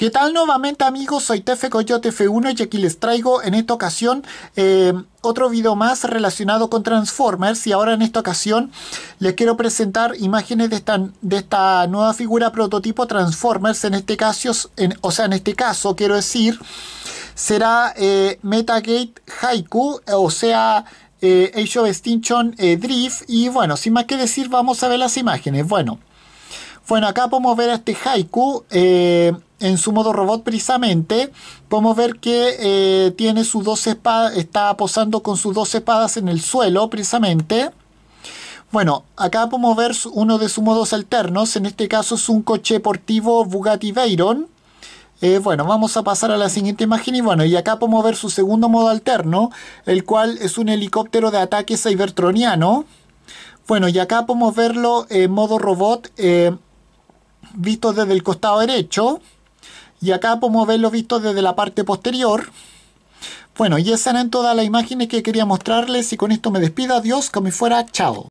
¿Qué tal nuevamente amigos? Soy Tefe Coyote F1 y aquí les traigo en esta ocasión eh, otro video más relacionado con Transformers y ahora en esta ocasión les quiero presentar imágenes de esta, de esta nueva figura prototipo Transformers, en este caso, o sea en este caso quiero decir será eh, Metagate Haiku, o sea eh, Age of Extinction eh, Drift y bueno, sin más que decir vamos a ver las imágenes, bueno. Bueno, acá podemos ver a este Haiku, en su modo robot precisamente, podemos ver que eh, tiene sus dos espadas, está posando con sus dos espadas en el suelo precisamente. Bueno, acá podemos ver uno de sus modos alternos, en este caso es un coche deportivo Bugatti Veyron. Eh, bueno, vamos a pasar a la siguiente imagen y bueno, y acá podemos ver su segundo modo alterno, el cual es un helicóptero de ataque cybertroniano. Bueno, y acá podemos verlo en modo robot eh, visto desde el costado derecho y acá podemos verlo visto desde la parte posterior bueno y esas eran todas las imágenes que quería mostrarles y con esto me despido adiós como fuera chao